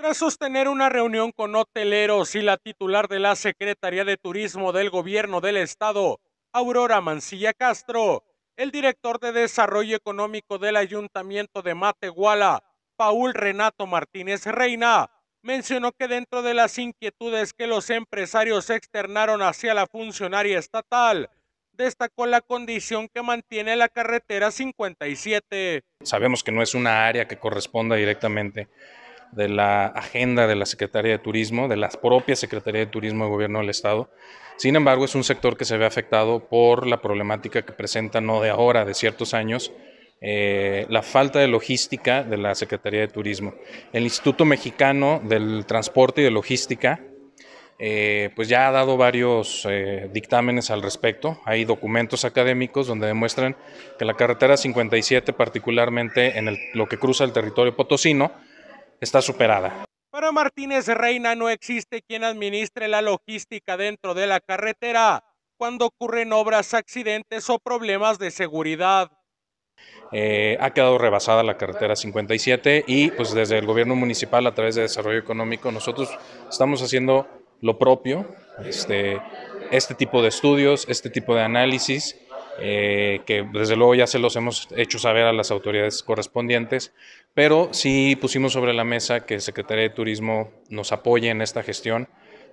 Tras sostener una reunión con hoteleros y la titular de la Secretaría de Turismo del Gobierno del Estado, Aurora Mancilla Castro, el director de Desarrollo Económico del Ayuntamiento de Matehuala, Paul Renato Martínez Reina, mencionó que dentro de las inquietudes que los empresarios externaron hacia la funcionaria estatal, destacó la condición que mantiene la carretera 57. Sabemos que no es una área que corresponda directamente de la agenda de la Secretaría de Turismo, de la propia Secretaría de Turismo del Gobierno del Estado. Sin embargo, es un sector que se ve afectado por la problemática que presenta no de ahora, de ciertos años, eh, la falta de logística de la Secretaría de Turismo. El Instituto Mexicano del Transporte y de Logística, eh, pues ya ha dado varios eh, dictámenes al respecto. Hay documentos académicos donde demuestran que la carretera 57, particularmente en lo que cruza el territorio potosino, está superada. Para Martínez Reina no existe quien administre la logística dentro de la carretera cuando ocurren obras, accidentes o problemas de seguridad. Eh, ha quedado rebasada la carretera 57 y pues desde el gobierno municipal a través de desarrollo económico nosotros estamos haciendo lo propio, este, este tipo de estudios, este tipo de análisis eh, que desde luego ya se los hemos hecho saber a las autoridades correspondientes, pero sí pusimos sobre la mesa que Secretaría de Turismo nos apoye en esta gestión,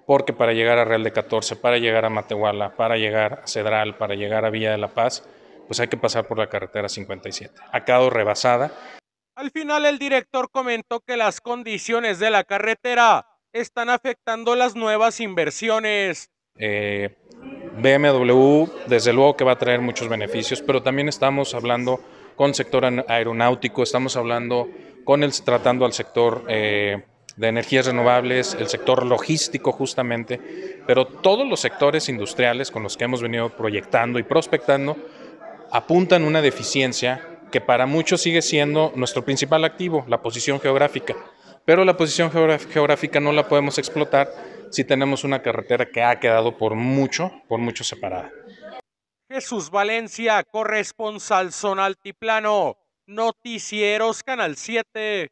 porque para llegar a Real de 14, para llegar a Matehuala, para llegar a Cedral, para llegar a Villa de la Paz, pues hay que pasar por la carretera 57, ha quedado rebasada. Al final el director comentó que las condiciones de la carretera están afectando las nuevas inversiones. Eh, BMW, desde luego que va a traer muchos beneficios, pero también estamos hablando con el sector aeronáutico, estamos hablando con el, tratando al sector eh, de energías renovables, el sector logístico justamente, pero todos los sectores industriales con los que hemos venido proyectando y prospectando apuntan una deficiencia que para muchos sigue siendo nuestro principal activo, la posición geográfica. Pero la posición geográfica no la podemos explotar si tenemos una carretera que ha quedado por mucho, por mucho separada. Jesús Valencia, corresponsal son Altiplano, Noticieros Canal 7.